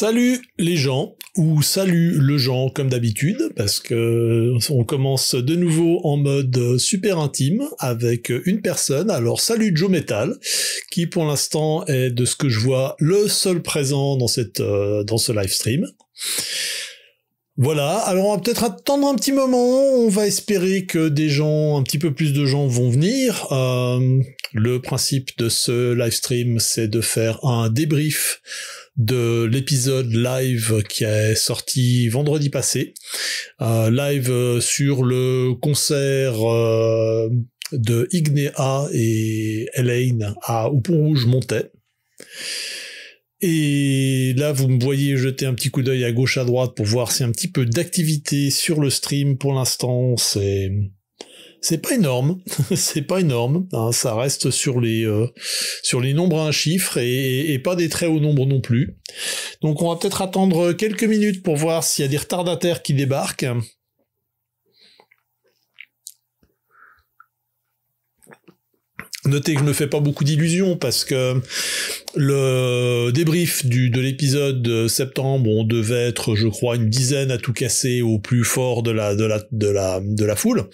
Salut les gens, ou salut le gens comme d'habitude, parce que euh, on commence de nouveau en mode super intime avec une personne. Alors salut Joe Metal, qui pour l'instant est de ce que je vois le seul présent dans cette euh, dans ce live stream. Voilà, alors on va peut-être attendre un petit moment, on va espérer que des gens, un petit peu plus de gens vont venir. Euh, le principe de ce live stream, c'est de faire un débrief de l'épisode live qui est sorti vendredi passé, euh, live euh, sur le concert euh, de Ignea et Elaine à Oupon Rouge montait Et là, vous me voyez jeter un petit coup d'œil à gauche, à droite pour voir si un petit peu d'activité sur le stream pour l'instant, c'est c'est pas énorme, c'est pas énorme. Hein. ça reste sur les euh, sur les nombres à un chiffre et, pas des traits au nombre non plus. Donc on va peut-être attendre quelques minutes pour voir s'il y a des retardataires qui débarquent. Notez que je me fais pas beaucoup d'illusions parce que le débrief du, de l'épisode septembre, on devait être, je crois, une dizaine à tout casser au plus fort de la, de la, de la, de la foule.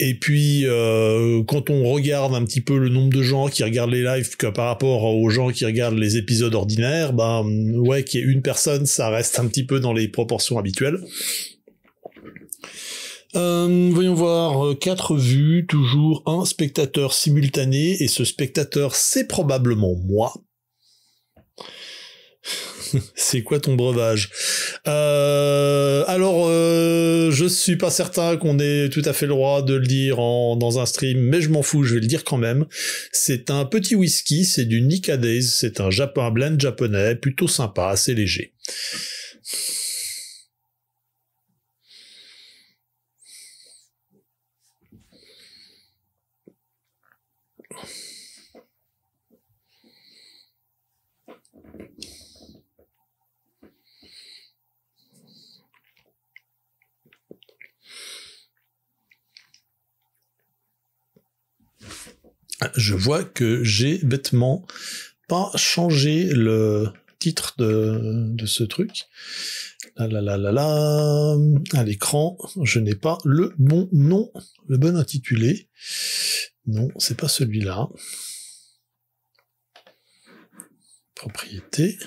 Et puis, euh, quand on regarde un petit peu le nombre de gens qui regardent les lives que par rapport aux gens qui regardent les épisodes ordinaires, ben, ouais, qu'il y ait une personne, ça reste un petit peu dans les proportions habituelles. Euh, voyons voir, euh, quatre vues, toujours un spectateur simultané, et ce spectateur, c'est probablement moi. c'est quoi ton breuvage euh, Alors, euh, je suis pas certain qu'on ait tout à fait le droit de le dire en, dans un stream, mais je m'en fous, je vais le dire quand même. C'est un petit whisky, c'est du Days, c'est un, japon un blend japonais, plutôt sympa, assez léger. je vois que j'ai bêtement pas changé le titre de, de ce truc. Là, là, là, là, À l'écran, je n'ai pas le bon nom, le bon intitulé. Non, c'est pas celui-là. Propriété.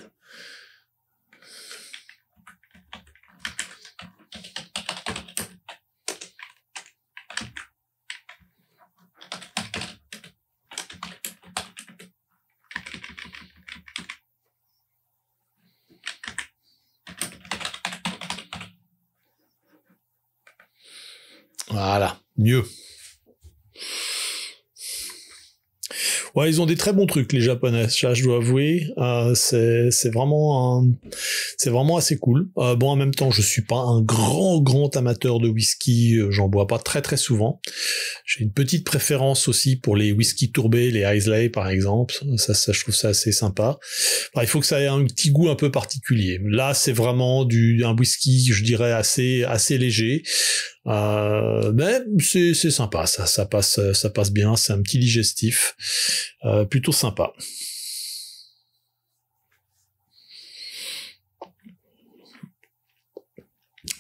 Ouais, ils ont des très bons trucs, les Japonais, Ça, je dois avouer. Euh, c'est vraiment, c'est vraiment assez cool. Euh, bon, en même temps, je suis pas un grand, grand amateur de whisky. Euh, j'en bois pas très, très souvent. J'ai une petite préférence aussi pour les whisky tourbés, les Islay, par exemple. Ça, ça, je trouve ça assez sympa. Bah, il faut que ça ait un petit goût un peu particulier. Là, c'est vraiment du, un whisky, je dirais, assez, assez léger mais euh, ben, c'est sympa, ça, ça passe, ça passe bien. C'est un petit digestif, euh, plutôt sympa.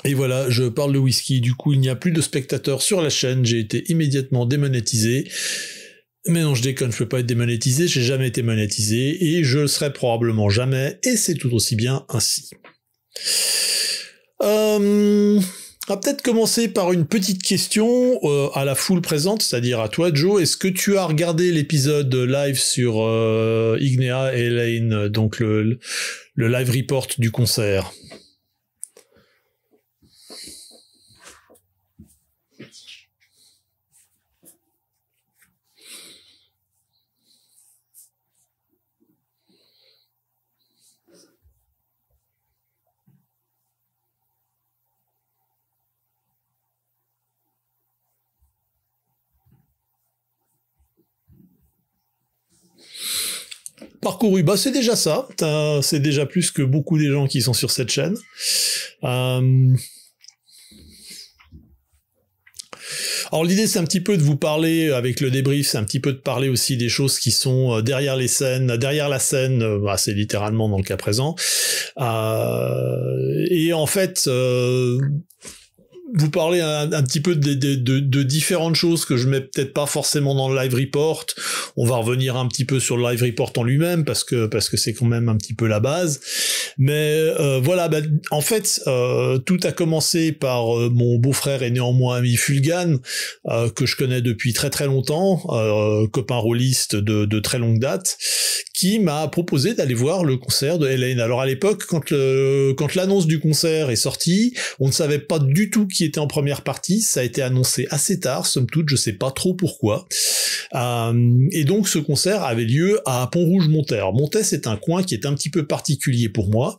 Et voilà, je parle de whisky. Du coup, il n'y a plus de spectateurs sur la chaîne. J'ai été immédiatement démonétisé. Mais non, je déconne, je peux pas être démonétisé. J'ai jamais été monétisé et je le serai probablement jamais. Et c'est tout aussi bien ainsi. Euh, on va peut-être commencer par une petite question euh, à la foule présente, c'est-à-dire à toi Joe. Est-ce que tu as regardé l'épisode live sur euh, Ignea et Elaine, donc le live report du concert parcouru, bah c'est déjà ça. C'est déjà plus que beaucoup des gens qui sont sur cette chaîne. Euh, alors l'idée c'est un petit peu de vous parler avec le débrief, c'est un petit peu de parler aussi des choses qui sont euh, derrière les scènes, derrière la scène, euh, bah, c'est littéralement dans le cas présent. Et en fait vous parler un, petit peu de, différentes choses que je mets peut-être pas forcément dans le live report. On va revenir un petit peu sur le live report en lui-même parce que parce que c'est quand même un petit peu la base. Mais euh, voilà, bah, en fait, euh, tout a commencé par euh, mon beau-frère et néanmoins ami Fulgan que je connais depuis très très longtemps, copain rôliste de, très longue date, qui m'a proposé d'aller voir le concert de Hélène. Alors à l'époque, quand quand l'annonce du concert est sortie, on ne savait pas du tout qui était en première partie. Ça a été annoncé assez tard, somme toute, je ne sais pas trop pourquoi. Euh, et donc ce concert avait lieu à Pont-Rouge-Montet. Alors c'est un coin qui est un petit peu particulier pour moi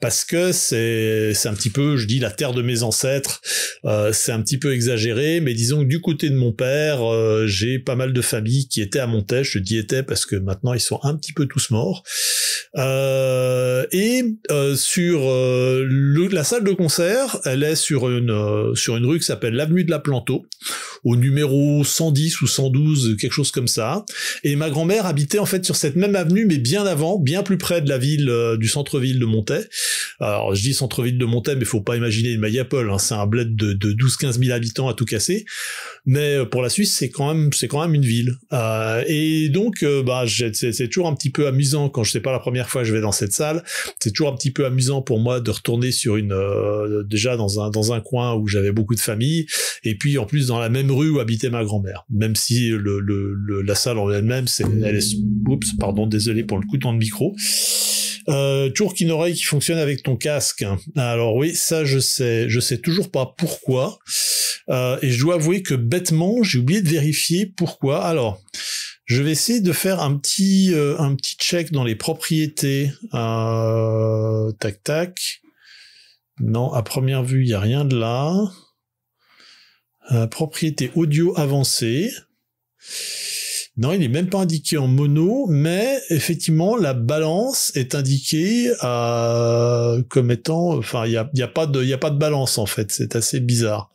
parce que c'est un petit peu, je dis, la terre de mes ancêtres. Euh, c'est un petit peu exagéré, mais disons que du côté de mon père, euh, j'ai pas mal de familles qui étaient à Montaigne. Je dis étaient parce que maintenant ils sont un petit peu tous morts. Euh, et sur la salle de concert, elle est sur une sur une rue qui s'appelle l'avenue de la Planteau, au numéro 110 ou 112, quelque chose comme ça. Et ma grand-mère habitait en fait sur cette même avenue, mais bien avant, bien plus près de la ville du centre-ville de Montaigne. Alors je dis centre-ville de Montaigne, mais faut pas imaginer une Mayapol, hein, c'est un bled de, 12-15 000 habitants à tout casser. Mais euh, pour la Suisse, c'est quand même c'est quand même une ville. Euh, et donc euh, bah, c'est toujours un petit peu amusant quand je sais pas la première fois que je vais dans cette salle, c'est toujours un petit peu amusant pour moi de retourner sur une déjà dans un dans un coin où j'avais beaucoup de famille et puis en plus dans la même rue où habitait ma grand-mère. Même si la salle en elle-même, c'est elle oups pardon désolé pour le coup de micro. Euh, toujours qu'une oreille qui fonctionne avec ton casque. Alors oui, ça je sais, je sais toujours pas pourquoi. Euh, et je dois avouer que bêtement, j'ai oublié de vérifier pourquoi. Alors, je vais essayer de faire un petit, euh, un petit check dans les propriétés. Euh, tac tac. Non, à première vue, il n'y a rien de là. Propriété audio avancée. Non, il n'est même pas indiqué en mono, mais effectivement, la balance est indiquée euh, comme étant, enfin, il n'y a, y a, pas de, y a pas de balance en fait. C'est assez bizarre.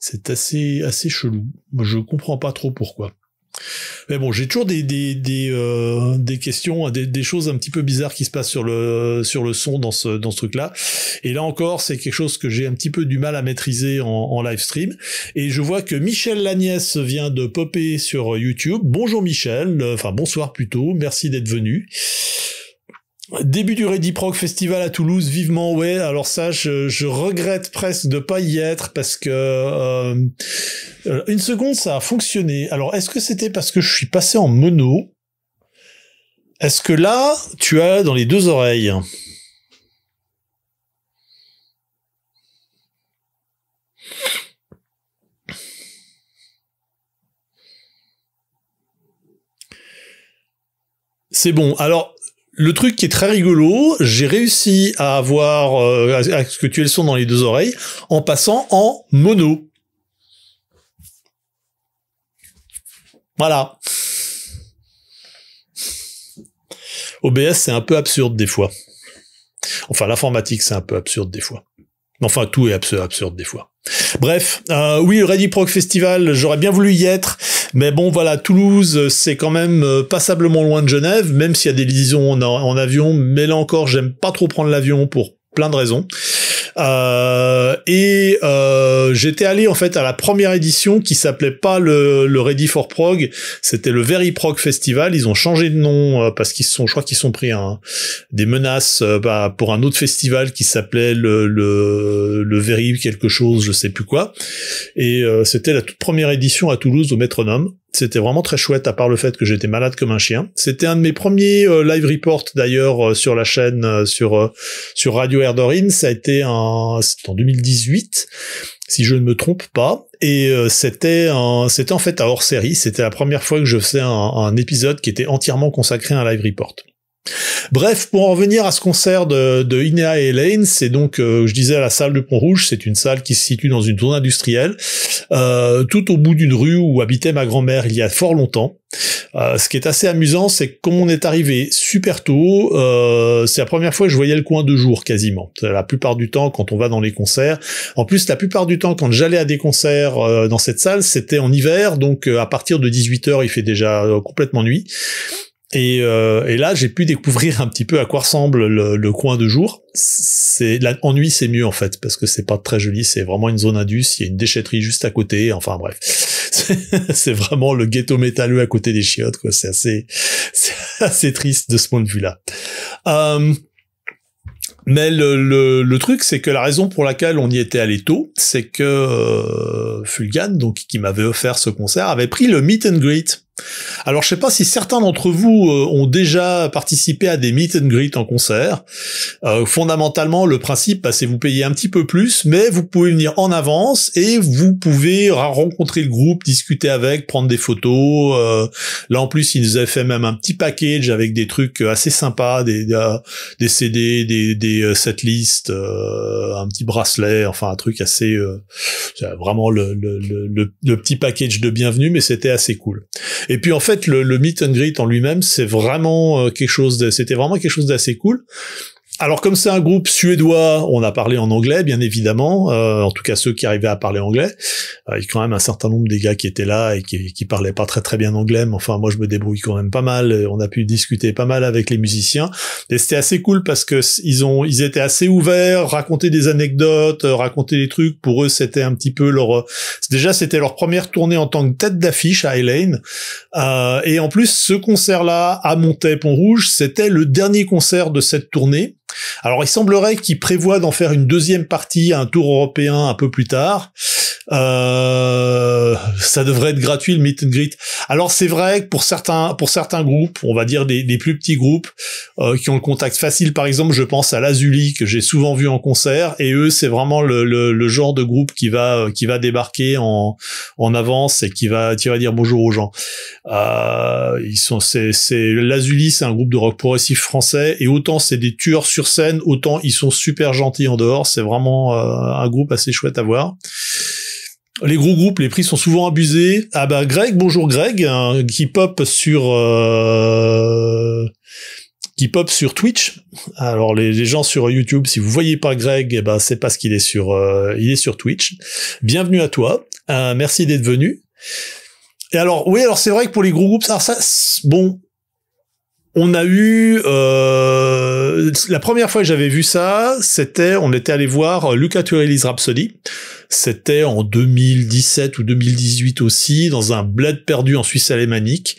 C'est assez, assez chelou. Je comprends pas trop pourquoi. Mais bon, j'ai toujours des des des, euh, des questions, des, des, choses un petit peu bizarres qui se passent sur le sur le son dans ce dans ce truc-là. Et là encore, c'est quelque chose que j'ai un petit peu du mal à maîtriser en, en live stream. Et je vois que Michel Lagnès vient de popper sur YouTube. Bonjour Michel, euh, enfin bonsoir plutôt. Merci d'être venu. Début du Ready Proc Festival à Toulouse, vivement, ouais. Alors ça, je, regrette presque de pas y être parce que euh, euh, une seconde, ça a fonctionné. Alors, est-ce que c'était parce que je suis passé en mono Est-ce que là, tu as dans les deux oreilles C'est bon. Alors, le truc qui est très rigolo, j'ai réussi à avoir euh, ce que tu es le son dans les deux oreilles en passant en mono. Voilà. OBS, c'est un peu absurde des fois. Enfin, l'informatique, c'est un peu absurde des fois. Enfin, tout est absurde, des fois. Bref, euh, oui, le Ready Proc Festival, j'aurais bien voulu y être. Mais bon, voilà, Toulouse, c'est quand même euh, passablement loin de Genève, même s'il y a des liaisons en, en avion. Mais là encore, j'aime pas trop prendre l'avion pour plein de raisons. Euh, et euh, j'étais allé en fait à la première édition qui s'appelait pas le, Ready for Prog, c'était le Very Prog Festival. Ils ont changé de nom euh, parce qu'ils sont, je crois qu'ils sont pris un, des menaces bah, pour un autre festival qui s'appelait le, le, le Very quelque chose, je sais plus quoi. Et c'était la toute première édition à Toulouse au Métronome. C'était vraiment très chouette, à part le fait que j'étais malade comme un chien. C'était un de mes premiers euh, live reports d'ailleurs euh, sur la chaîne, euh, sur sur Radio Erdorin. Ça a été c'était en 2018, si je ne me trompe pas. Et c'était un, c'était en fait à hors série. C'était la première fois que je faisais un, un épisode qui était entièrement consacré à un live report. Bref, pour en revenir à ce concert de, de et Elaine, c'est donc, euh, je disais, à la salle de Pont Rouge, c'est une salle qui se situe dans une zone industrielle, euh, tout au bout d'une rue où habitait ma grand-mère il y a fort longtemps. Euh, ce qui est assez amusant, c'est que comme on est arrivé super tôt, c'est la première fois que je voyais le coin de jour quasiment. La plupart du temps, quand on va dans les concerts, en plus, la plupart du temps, quand j'allais à des concerts dans cette salle, c'était en hiver, donc à partir de 18h, il fait déjà complètement nuit. Et, euh, et, là, j'ai pu découvrir un petit peu à quoi ressemble le, coin de jour. C'est l'ennui, c'est mieux en fait, parce que c'est pas très joli. C'est vraiment une zone indus. Il y a une déchetterie juste à côté. Enfin bref, c'est vraiment le ghetto métalleux à côté des chiottes. Quoi. C'est assez, c'est assez triste de ce point de vue-là. Euh, mais le, le, truc, c'est que la raison pour laquelle on y était allé tôt, c'est que euh, Fulgan, donc qui m'avait offert ce concert, avait pris le meet and greet alors je sais pas si certains d'entre vous euh, ont déjà participé à des meet and greet en concert. Euh, fondamentalement, le principe, bah, c'est vous payez un petit peu plus, mais vous pouvez venir en avance et vous pouvez rencontrer le groupe, discuter avec, prendre des photos. Euh, là en plus, ils nous avaient fait même un petit package avec des trucs assez sympas, des, des, des CD, des, des setlists, un petit bracelet, enfin un truc assez vraiment le, le petit package de bienvenue, mais c'était assez cool. Et puis en fait, le, le meet and greet en lui-même, c'est vraiment euh, quelque chose, c'était vraiment quelque chose d'assez cool. Alors comme c'est un groupe suédois, on a parlé en anglais bien évidemment, euh, en tout cas ceux qui arrivaient à parler anglais. Euh, il y a quand même un certain nombre des gars qui étaient là et qui, qui parlaient pas très très bien anglais, mais enfin moi je me débrouille quand même pas mal. On a pu discuter pas mal avec les musiciens et c'était assez cool parce que ils ont ils étaient assez ouverts, racontaient des anecdotes, euh, racontaient des trucs. Pour eux c'était un petit peu leur déjà c'était leur première tournée en tant que tête d'affiche à Elaine et en plus ce concert là à Montaigne Pont Rouge c'était le dernier concert de cette tournée alors il semblerait qu'il prévoit d'en faire une deuxième partie à un tour européen un peu plus tard. Euh, ça devrait être gratuit le meet and greet. Alors c'est vrai que pour certains pour certains groupes, on va dire des, des plus petits groupes euh, qui ont le contact facile, par exemple, je pense à l'Azuli que j'ai souvent vu en concert et eux c'est vraiment le, le, genre de groupe qui va qui va débarquer en en avance et qui va dire bonjour aux gens. Euh, ils sont c'est c'est l'Azuli, c'est un groupe de rock progressif français et autant c'est des tueurs sur scène, autant ils sont super gentils en dehors. C'est vraiment euh, un groupe assez chouette à voir les gros groupes, les prix sont souvent abusés. Ah bah Greg, bonjour Greg, hein, qui pop sur euh, qui pop sur Twitch. Alors les, gens sur YouTube, si vous voyez pas Greg, eh ben c'est parce qu'il est sur euh, il est sur Twitch. Bienvenue à toi. Euh, merci d'être venu. Et alors oui, alors c'est vrai que pour les gros groupes, ça, ça bon, on a eu la première fois que j'avais vu ça, c'était on était allé voir Luca Turelli's Rhapsody c'était en 2017 ou 2018 aussi, dans un bled perdu en Suisse alémanique.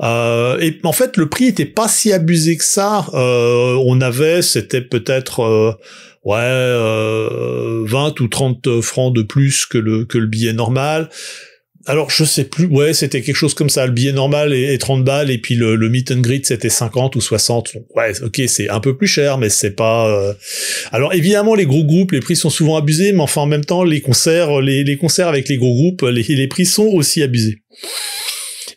Euh, et en fait, le prix était pas si abusé que ça. Euh, on avait, c'était peut-être 20 euh, euh, ou 30 francs de plus que le que le billet normal alors je sais plus, ouais, c'était quelque chose comme ça, le billet normal est, 30 balles et puis le, meet and greet c'était 50 ou 60. Ouais, OK, c'est un peu plus cher mais c'est pas euh. Alors évidemment les gros groupes, les prix sont souvent abusés mais enfin en même temps les concerts les, concerts avec les gros groupes, les, les prix sont aussi abusés.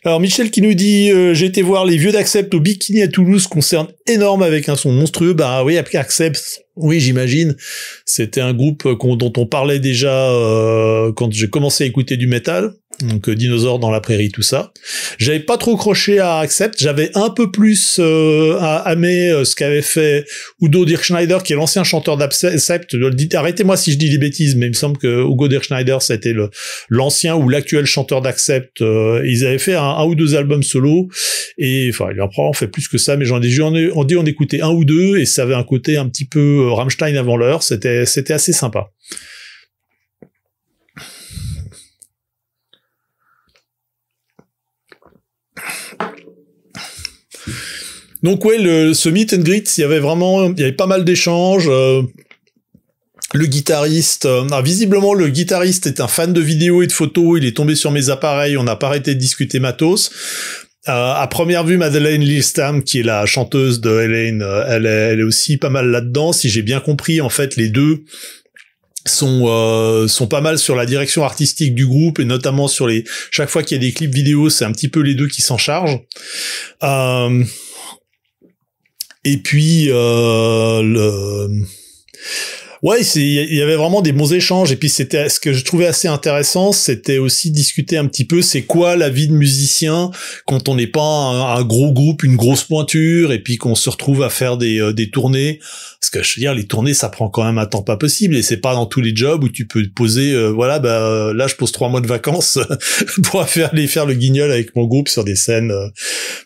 Alors Michel qui nous dit euh, j'ai été voir les vieux d'Accept au Bikini à Toulouse concerne énorme avec un son monstrueux. Bah oui, Accept, oui j'imagine. C'était un groupe euh, dont on parlait déjà quand j'ai commencé à écouter du métal donc euh, dinosaures dans la prairie, tout ça. J'avais pas trop croché à Accept, j'avais un peu plus euh, à aimer euh, ce qu'avait fait Udo Dirkschneider, qui est l'ancien chanteur d'Accept. Arrêtez-moi si je dis des bêtises, mais il me semble que Udo Dirkschneider, c'était l'ancien ou l'actuel chanteur d'Accept. ils avaient fait un, ou deux albums solo, et enfin, il en prend, on fait plus que ça, mais j'en ai on on dit on écoutait un ou deux, et ça avait un côté un petit peu Rammstein avant l'heure, C'était c'était assez sympa. Donc ouais, le, ce meet and greet, il y avait vraiment, il y avait pas mal d'échanges. Euh, le guitariste, euh, visiblement le guitariste est un fan de vidéos et de photos. Il est tombé sur mes appareils. On n'a pas arrêté de discuter matos. Euh, à première vue, Madeleine Lilstam, qui est la chanteuse de Hélène, elle, est aussi pas mal là-dedans. Si j'ai bien compris, en fait, les deux sont sont pas mal sur la direction artistique du groupe et notamment sur les chaque fois qu'il y a des clips vidéo c'est un petit peu les deux qui s'en chargent euh, et puis euh, le Ouais, il y avait vraiment des bons échanges et puis c'était ce que je trouvais assez intéressant, c'était aussi discuter un petit peu c'est quoi la vie de musicien quand on n'est pas un, un, gros groupe, une grosse pointure et puis qu'on se retrouve à faire des, euh, des tournées parce que je veux dire, les tournées, ça prend quand même un temps pas possible et c'est pas dans tous les jobs où tu peux te poser, euh, voilà, bah euh, là, je pose trois mois de vacances pour faire, aller faire le guignol avec mon groupe sur des scènes. Euh.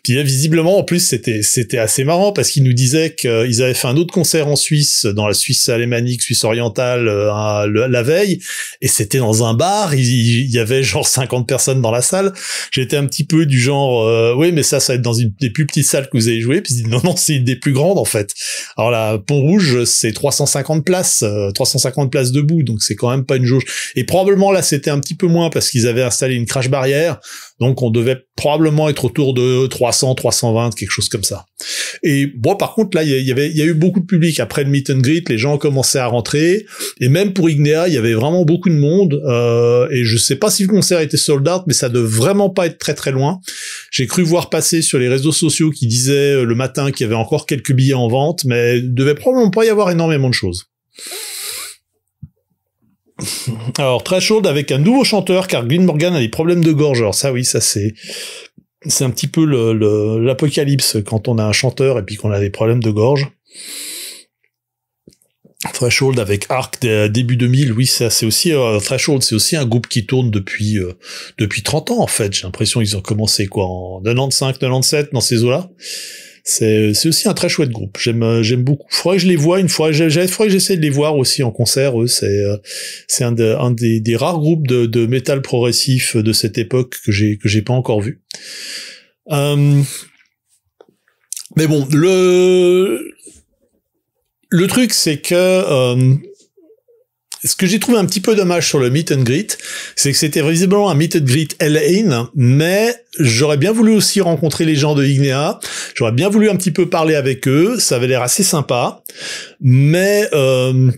Puis là, visiblement, en plus, c'était c'était assez marrant parce qu'ils nous disaient qu'ils avaient fait un autre concert en Suisse, dans la Suisse alémanique, Suisse orientale, la veille, et c'était dans un bar. Il, y avait genre 50 personnes dans la salle. J'étais un petit peu du genre, oui, mais ça, ça va être dans une des plus petites salles que vous avez joué. Puis ils non, non, c'est une des plus grandes en fait. Alors là, pour c'est 350 places, 350 euh, places debout, donc c'est quand même pas une jauge. Et probablement là, c'était un petit peu moins parce qu'ils avaient installé une crash barrière. Donc on devait probablement être autour de 300, 320, quelque chose comme ça. Et bon, par contre, là, y il avait, y a eu beaucoup de public. Après le meet and greet, les gens commençaient à rentrer. Et même pour Ignea, il y avait vraiment beaucoup de monde. Euh, et je ne sais pas si le concert était sold out, mais ça ne vraiment pas être très très loin. J'ai cru voir passer sur les réseaux sociaux qui disaient euh, le matin qu'il y avait encore quelques billets en vente, mais il devait probablement pas y avoir énormément de choses. Alors, très chaude avec un nouveau chanteur, car Glenn Morgan a des problèmes de gorge. Alors ça, oui, ça c'est... C'est un petit peu l'apocalypse quand on a un chanteur et puis qu'on a des problèmes de gorge. Threshold avec Arc début 2000, oui, ça c'est aussi euh, Threshold, c'est aussi un groupe qui tourne depuis euh, depuis 30 ans en fait. J'ai l'impression qu'ils ont commencé quoi en 95, 97 dans ces eaux-là c'est aussi un très chouette groupe. J'aime euh, j'aime beaucoup. Faudrait que je les vois une fois. faudrait que j'essaie de les voir aussi en concert. C'est euh, c'est un, des, rares groupes de, de métal progressif de cette époque que j'ai que j'ai pas encore vu. Euh, mais bon, le le truc c'est que euh, ce que j'ai trouvé un petit peu dommage sur le meet and greet, c'est que c'était visiblement un meet and greet LN, mais j'aurais bien voulu aussi rencontrer les gens de Ignea, j'aurais bien voulu un petit peu parler avec eux, ça avait l'air assez sympa, mais euh,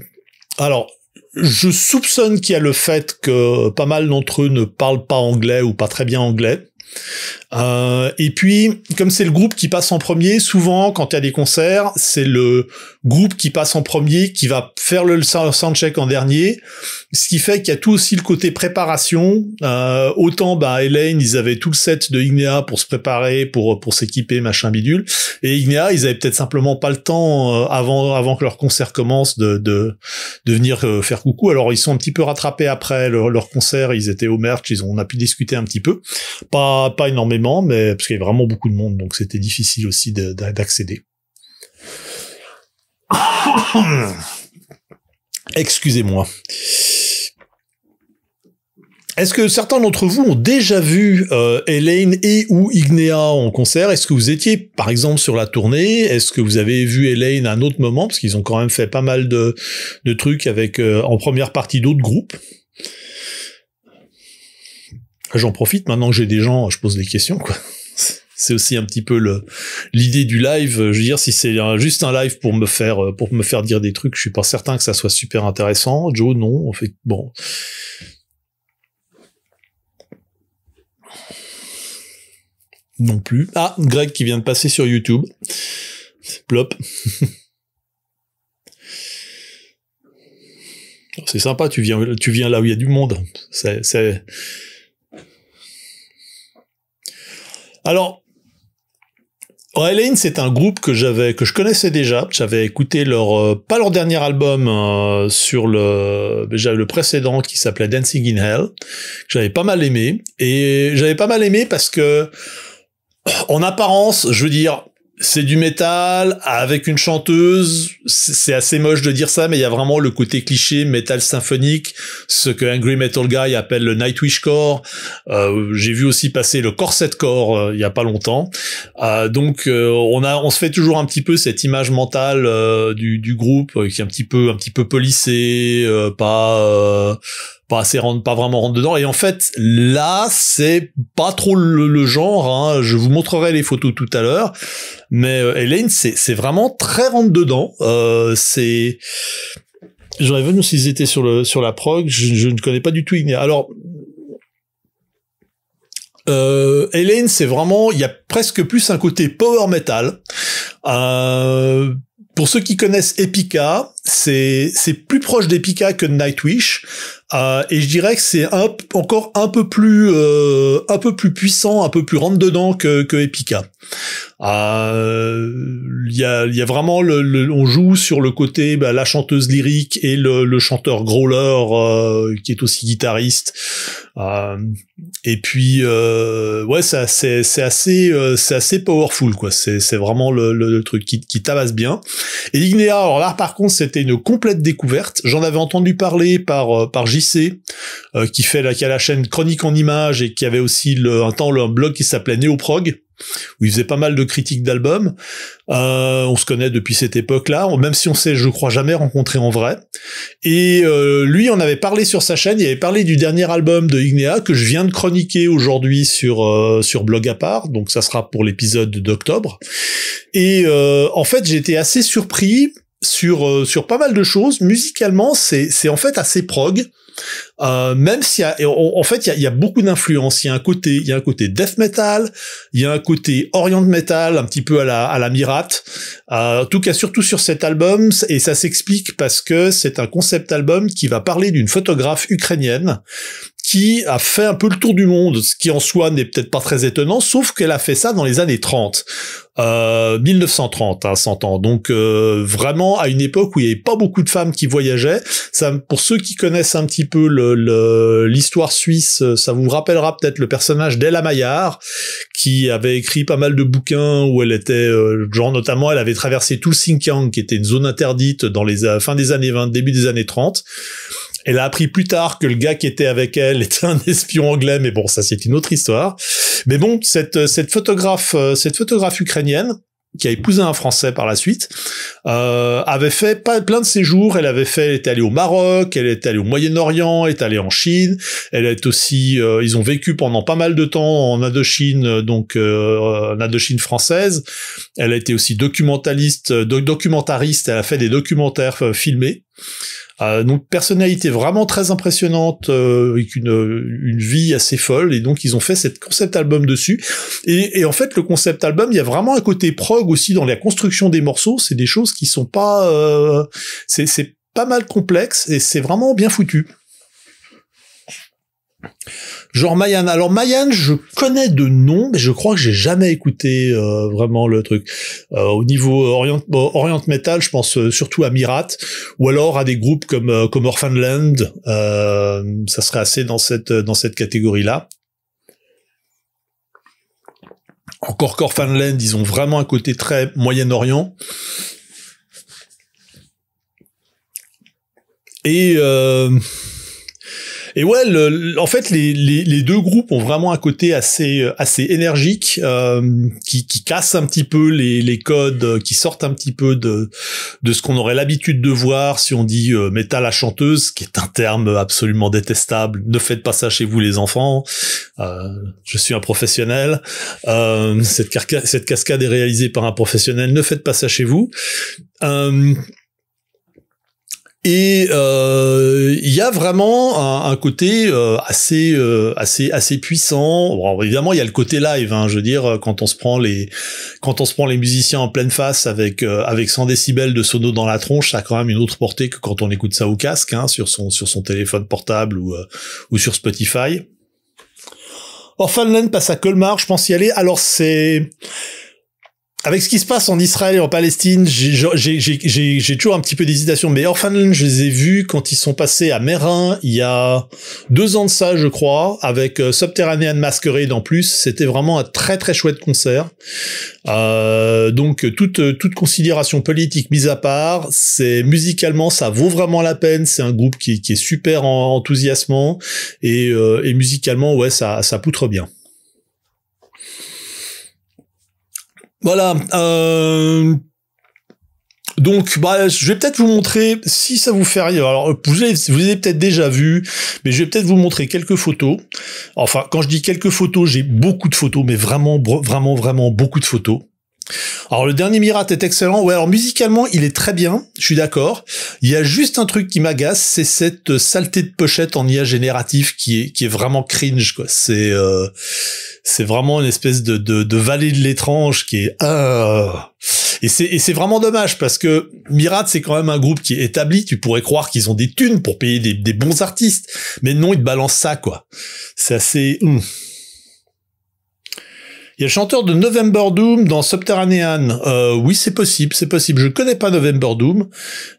alors je soupçonne qu'il y a le fait que pas mal d'entre eux ne parlent pas anglais ou pas très bien anglais. Euh, et puis, comme c'est le groupe qui passe en premier, souvent quand il y a des concerts, c'est le groupe qui passe en premier qui va faire le soundcheck en dernier, ce qui fait qu'il y a tout aussi le côté préparation. Euh, autant bah Elaine, ils avaient tout le set de Ignea pour se préparer, pour pour s'équiper, machin bidule. Et Ignea, ils avaient peut-être simplement pas le temps euh, avant avant que leur concert commence de de, de venir euh, faire coucou. Alors ils sont un petit peu rattrapés après leur, leur concert, ils étaient au merch, ils ont, on a pu discuter un petit peu. Pas pas, énormément, mais parce qu'il y avait vraiment beaucoup de monde, donc c'était difficile aussi d'accéder. Excusez-moi. Est-ce que certains d'entre vous ont déjà vu euh, Elaine et ou Ignea en concert Est-ce que vous étiez par exemple sur la tournée Est-ce que vous avez vu Elaine à un autre moment Parce qu'ils ont quand même fait pas mal de, trucs avec euh, en première partie d'autres groupes. J'en profite maintenant que j'ai des gens, je pose des questions, C'est aussi un petit peu l'idée du live. Je veux dire, si c'est juste un live pour me faire euh, pour me faire dire des trucs, je suis pas certain que ça soit super intéressant. Joe, non, en fait, bon. non plus. Ah, Greg qui vient de passer sur YouTube. Plop. C'est sympa, tu viens, tu viens là où il y a du monde. C'est Alors, Raylane, c'est un groupe que j'avais, que je connaissais déjà. J'avais écouté leur, euh, pas leur dernier album euh, sur le, déjà le précédent qui s'appelait Dancing in Hell. J'avais pas mal aimé et j'avais pas mal aimé parce que, en apparence, je veux dire, c'est du métal avec une chanteuse. C'est assez moche de dire ça, mais il y a vraiment le côté cliché métal symphonique, ce que Angry Metal Guy appelle le Nightwish Core. Euh, j'ai vu aussi passer le Corset Core euh, il y a pas longtemps. Euh, donc on a, on se fait toujours un petit peu cette image mentale du, groupe qui est un petit peu, un petit peu polissée, pas pas assez rentre pas vraiment rentre dedans et en fait là c'est pas trop le, genre hein. je vous montrerai les photos tout à l'heure mais euh, hélène Elaine c'est vraiment très rentre dedans euh, c'est j'aurais vu s'ils étaient sur le sur la prog je, ne connais pas du tout a alors euh, Elaine c'est vraiment il y a presque plus un côté power metal euh, pour ceux qui connaissent Epica, c'est c'est plus proche d'Epica que de Nightwish euh, et je dirais que c'est encore un peu plus euh, un peu plus puissant, un peu plus rentre dedans que, que Epica. Euh, il y, a, y a vraiment le, on joue sur le côté bah, la chanteuse lyrique et le, le chanteur growler euh, qui est aussi guitariste. Euh, et puis ouais ça c'est c'est assez c'est assez powerful quoi. C'est c'est vraiment le, le, truc qui qui tabasse bien. Et Ignea alors là par contre c'est c'était une complète découverte. J'en avais entendu parler par euh, par JC euh, qui fait la qui a la chaîne Chronique en images et qui avait aussi le, un temps le, un blog qui s'appelait Néoprog où il faisait pas mal de critiques d'albums. Euh, on se connaît depuis cette époque-là, même si on s'est, je crois, jamais rencontré en vrai. Et euh, lui, on avait parlé sur sa chaîne, il avait parlé du dernier album de Ignea que je viens de chroniquer aujourd'hui sur sur blog à part, donc ça sera pour l'épisode d'octobre. Et en fait, j'étais assez surpris sur euh, sur pas mal de choses. Musicalement, c'est c'est en fait assez prog. Euh, même si en fait il y a, beaucoup d'influences, il y a un côté il y a un côté death metal, il y a un côté orient metal un petit peu à la à la Mirate. Euh, en tout cas surtout sur cet album et ça s'explique parce que c'est un concept album qui va parler d'une photographe ukrainienne qui a fait un peu le tour du monde, ce qui en soi n'est peut-être pas très étonnant, sauf qu'elle a fait ça dans les années 30, euh, 1930, hein, 100 ans. Donc euh, vraiment à une époque où il n'y avait pas beaucoup de femmes qui voyageaient. Ça, pour ceux qui connaissent un petit peu l'histoire le, l'histoire suisse, euh, ça vous rappellera peut-être le personnage d'Ella Maillard, qui avait écrit pas mal de bouquins où elle était, euh, genre notamment, elle avait traversé tout le Xinjiang, qui était une zone interdite dans les fins des années 20, début des années 30. Elle a appris plus tard que le gars qui était avec elle était un espion anglais, mais bon, ça c'est une autre histoire. Mais bon, cette, euh, cette photographe, euh, cette photographe ukrainienne, qui a épousé un Français par la suite, euh, avait fait plein de séjours. Elle avait fait, elle était allée au Maroc, elle était allée au Moyen-Orient, elle est allée en Chine. Elle est aussi, ils ont vécu pendant pas mal de temps en Indochine, donc en Indochine française. Elle a été aussi documentaliste, documentariste. Elle a fait des documentaires filmés. Euh, donc personnalité vraiment très impressionnante euh, avec une, une, vie assez folle et donc ils ont fait cette concept album dessus et, en fait le concept album il y a vraiment un côté prog aussi dans la construction des morceaux c'est des choses qui sont pas euh, c'est pas mal complexe et c'est vraiment bien foutu Genre Mayan. Alors Mayan, je connais de nom, mais je crois que j'ai jamais écouté euh, vraiment le truc. Euh, au niveau Orient, Metal, je pense euh, surtout à Mirat, ou alors à des groupes comme, comme Orphanland. ça serait assez dans cette, dans cette catégorie-là. Encore qu'Orphanland, ils ont vraiment un côté très Moyen-Orient. Et... Et ouais, en fait, les, les, les, deux groupes ont vraiment un côté assez euh, assez énergique euh, qui, qui casse un petit peu les, les codes, euh, qui sortent un petit peu de de ce qu'on aurait l'habitude de voir si on dit euh, métal à chanteuse, qui est un terme absolument détestable. Ne faites pas ça chez vous, les enfants. Euh, je suis un professionnel. Euh, cette, cette cascade est réalisée par un professionnel. Ne faites pas ça chez vous. Euh, et euh, il y a vraiment un, un côté euh, assez euh, assez assez puissant. Bon, évidemment, il y a le côté live. Hein, je veux dire, quand on se prend les quand on se prend les musiciens en pleine face avec avec 100 décibels de sono dans la tronche, ça a quand même une autre portée que quand on écoute ça au casque, hein, sur son sur son téléphone portable ou ou sur Spotify. Orphanland passe à Colmar. Je pense y aller. Alors c'est avec ce qui se passe en Israël et en Palestine, j'ai toujours un petit peu d'hésitation, mais Orphanland, je les ai vus quand ils sont passés à Merin il y a deux ans de ça, je crois, avec euh, Subterranean Masquerade en plus. C'était vraiment un très très chouette concert. Euh, donc toute toute considération politique mise à part, c'est musicalement ça vaut vraiment la peine. C'est un groupe qui, qui, est super enthousiasmant et, euh, et musicalement ouais ça ça poutre bien. Voilà. Euh, donc, bah, je vais peut-être vous montrer, si ça vous fait rire, alors vous vous avez peut-être déjà vu, mais je vais peut-être vous montrer quelques photos. Enfin, quand je dis quelques photos, j'ai beaucoup de photos, mais vraiment, vraiment, vraiment beaucoup de photos. Alors le dernier Mirat, est excellent. Ouais, alors musicalement, il est très bien, je suis d'accord. Il y a juste un truc qui m'agace, c'est cette euh, saleté de pochette en IA génératif qui est qui est vraiment cringe quoi. Euh, c'est vraiment une espèce de de, de vallée de l'étrange qui est ah, et c'est vraiment dommage parce que Mirat, c'est quand même un groupe qui est établi, tu pourrais croire qu'ils ont des thunes pour payer des, bons artistes, mais non, ils te balancent ça quoi. C'est assez hmm. Il y a le chanteur de November Doom dans Subterranean. Euh, oui, c'est possible, c'est possible. Je connais pas November Doom,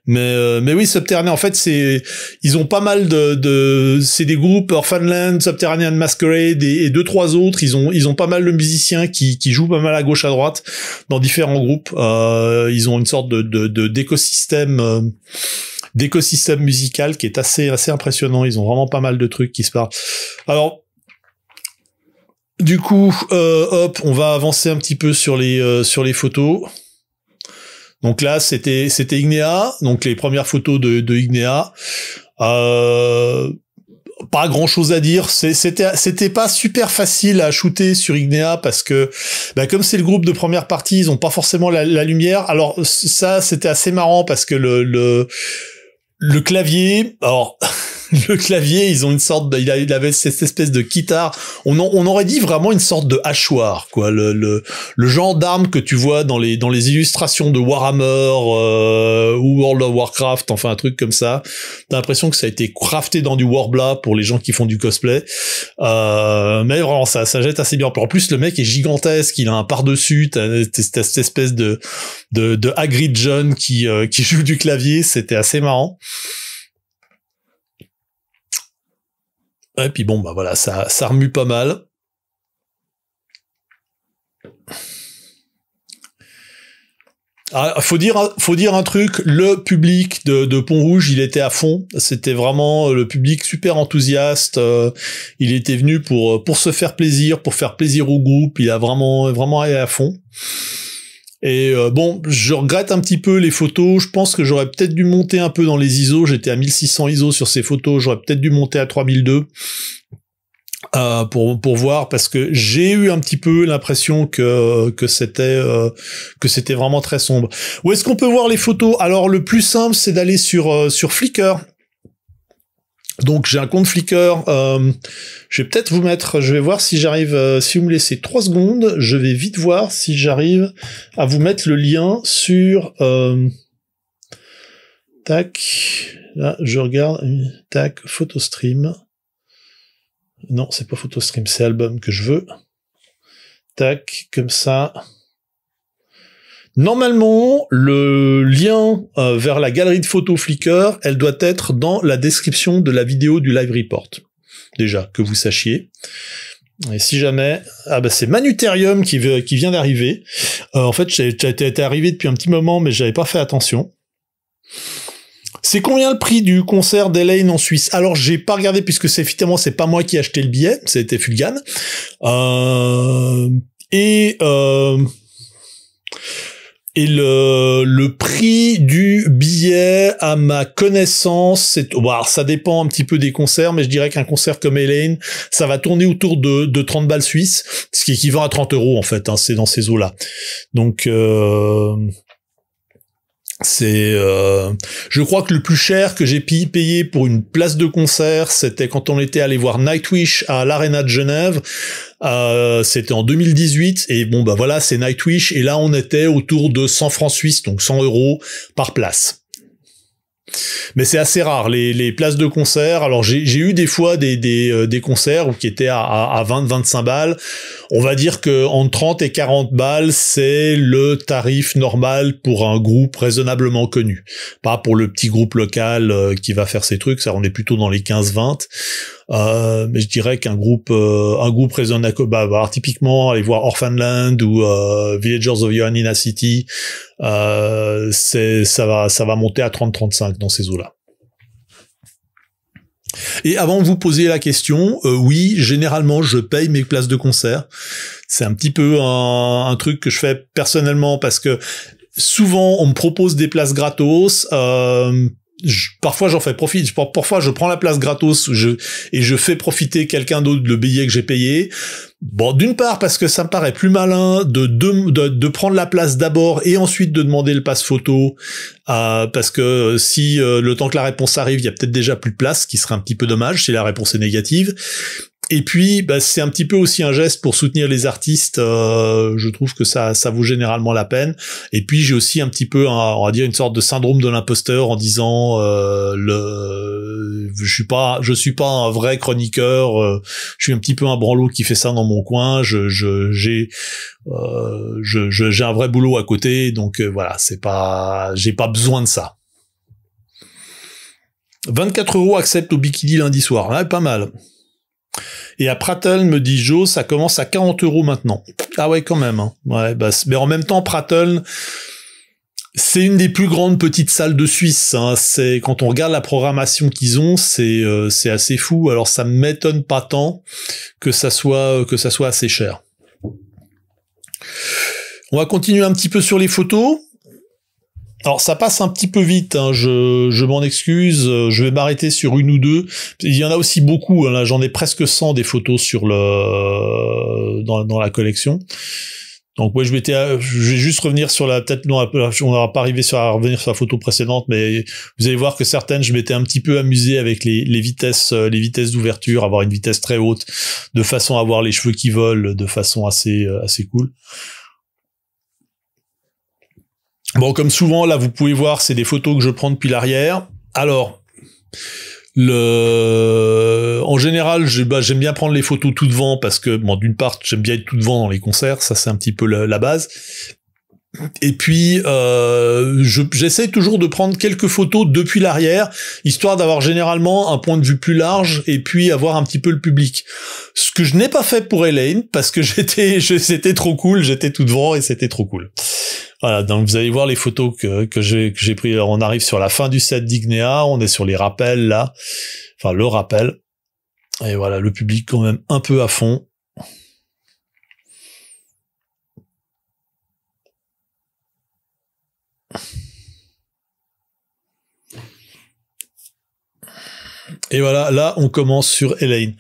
mais euh, mais oui, Subterranean. En fait, c'est ils ont pas mal de, de c'est des groupes Orphanland, Subterranean Masquerade et, deux trois autres. Ils ont ils ont pas mal de musiciens qui qui jouent pas mal à gauche à droite dans différents groupes. Euh, ils ont une sorte de de d'écosystème de, euh, d'écosystème musical qui est assez assez impressionnant. Ils ont vraiment pas mal de trucs qui se parlent. Alors du coup, euh, hop, on va avancer un petit peu sur les, euh, sur les photos. Donc là, c'était c'était Ignea, donc les premières photos de, de Ignea. Euh, pas grand chose à dire. C'était c'était pas super facile à shooter sur Ignea parce que bah comme c'est le groupe de première partie, ils ont pas forcément la, lumière. Alors ça, c'était assez marrant parce que le le, le clavier, alors le clavier, ils ont une sorte de, il avait cette espèce de guitare. On, on aurait dit vraiment une sorte de hachoir, quoi. Le, le, genre d'arme que tu vois dans les, dans les illustrations de Warhammer euh, ou World of Warcraft, enfin un truc comme ça. T'as l'impression que ça a été crafté dans du Warbla pour les gens qui font du cosplay. Euh, mais vraiment, ça, ça jette assez bien. En plus, le mec est gigantesque, il a un par-dessus, t'as, cette espèce de, de, de Hagrid John qui, euh, qui joue du clavier, c'était assez marrant. Et puis bon, bah voilà, ça, ça remue pas mal. Ah, faut dire, faut dire un truc. Le public de, de Pont Rouge, il était à fond. C'était vraiment euh, le public super enthousiaste. Euh, il était venu pour euh, pour se faire plaisir, pour faire plaisir au groupe. Il a vraiment vraiment allé à fond. Et euh, bon, je regrette un petit peu les photos. Je pense que j'aurais peut-être dû monter un peu dans les ISO. J'étais à 1600 ISO sur ces photos. J'aurais peut-être dû monter à 3002. Euh, pour pour voir parce que j'ai eu un petit peu l'impression que que c'était euh, que c'était vraiment très sombre. Où est-ce qu'on peut voir les photos Alors le plus simple c'est d'aller sur euh, sur Flickr. Donc j'ai un compte Flickr. Euh, je vais peut-être vous mettre. Je vais voir si j'arrive. Euh, si vous me laissez 3 secondes, je vais vite voir si j'arrive à vous mettre le lien sur. Euh, tac. Là, je regarde. Tac. Photostream. Non, c'est pas Photostream, c'est album que je veux. Tac. Comme ça. Normalement, le lien euh, vers la galerie de photos Flickr, elle doit être dans la description de la vidéo du live report. Déjà, que vous sachiez. Et si jamais, ah bah c'est Manuterium qui, vient d'arriver. Euh, en fait, été arrivé depuis un petit moment, mais j'avais pas fait attention. C'est combien le prix du concert d'Elaine en Suisse Alors j'ai pas regardé puisque c'est finalement c'est pas moi qui ai acheté le billet, c'était Fulgan. Euh, et euh, et le, le prix du billet, à ma connaissance, c'est, Bah, ça dépend un petit peu des concerts, mais je dirais qu'un concert comme Elaine, ça va tourner autour de, de 30 balles suisses, ce qui équivaut à 30 euros en fait, hein, c'est dans ces eaux-là. Donc, euh, c'est, euh, je crois que le plus cher que j'ai payé pour une place de concert, c'était quand on était allé voir Nightwish à l'Arena de Genève. Euh, c'était en 2018 et bon bah voilà, c'est Nightwish et là on était autour de 100 francs suisses, donc 100 euros par place. Mais c'est assez rare, les, places de concert. Alors j'ai eu des fois des, des, euh, concerts qui étaient à, 20-25 balles. On va dire que entre 30 et 40 balles, c'est le tarif normal pour un groupe raisonnablement connu. Pas pour le petit groupe local euh, qui va faire ses trucs, ça on est plutôt dans les 15-20. Euh, mais je dirais qu'un groupe, euh, un groupe résonne à bah, bah typiquement aller voir Orphanland ou euh, Villagers of Ioannina City, euh, c'est ça va, ça va monter à 30-35 dans ces eaux-là. Et avant de vous poser la question, oui, généralement, je paye mes places de concert. C'est un petit peu un, un, truc que je fais personnellement parce que souvent, on me propose des places gratos. Euh, parfois j'en fais profit. Parfois je prends la place gratos je, et je fais profiter quelqu'un d'autre le billet que j'ai payé. Bon, d'une part parce que ça me paraît plus malin de de, prendre la place d'abord et ensuite de demander le passe photo euh, parce que euh, si euh, le temps que la réponse arrive, il y a peut-être déjà plus de place, ce qui serait un petit peu dommage si la réponse est négative. Et puis, bah, c'est un petit peu aussi un geste pour soutenir les artistes. Euh, je trouve que ça, ça vaut généralement la peine. Et puis, j'ai aussi un petit peu, on va dire, une sorte de syndrome de l'imposteur en disant, euh, le, je suis pas, je suis pas un vrai chroniqueur. Euh, je suis un petit peu un branlot qui fait ça dans mon coin. Je, je, j'ai, euh, je, j'ai un vrai boulot à côté. Donc voilà, c'est pas, j'ai pas besoin de ça. 24 euros accepte au bikini lundi soir. Hein, pas mal. Et à Prattle, me dit Joe, ça commence à 40 euros maintenant. Ah ouais, quand même. Hein. Bah, mais en même temps, Prattle, c'est une des plus grandes petites salles de Suisse. Hein. C'est quand on regarde la programmation qu'ils ont, euh, c'est assez fou. Alors ça m'étonne pas tant que ça soit que ça soit assez cher. On va continuer un petit peu sur les photos. Alors ça passe un petit peu vite, hein, je, je m'en excuse, euh, je vais m'arrêter sur une ou deux. Il y en a aussi beaucoup, hein, là j'en ai presque 100 des photos sur le dans, dans la collection. Donc ouais, je m'étais, euh, je vais juste revenir sur la, peut-être non, on n'aura pas arrivé sur à revenir sur la photo précédente, mais vous allez voir que certaines, je m'étais un petit peu amusé avec les, les vitesses, euh, les vitesses d'ouverture, avoir une vitesse très haute, de façon à avoir les cheveux qui volent, de façon assez assez cool. Bon, comme souvent, là, vous pouvez voir, c'est des photos que je prends depuis l'arrière. Alors, le... en général, bah, j'aime bien prendre les photos tout devant parce que, bon, d'une part, j'aime bien être tout devant dans les concerts, ça c'est un petit peu la, base. Et puis, euh, j'essaie toujours de prendre quelques photos depuis l'arrière, histoire d'avoir généralement un point de vue plus large et puis avoir un petit peu le public. Ce que je n'ai pas fait pour Elaine parce que j'étais, c'était trop cool, j'étais tout devant et c'était trop cool. Voilà, donc vous allez voir les photos que, j'ai prises, alors On arrive sur la fin du set d'Ignea, on est sur les rappels là, enfin le rappel. Et voilà, le public quand même un peu à fond. Et voilà, là on commence sur Elaine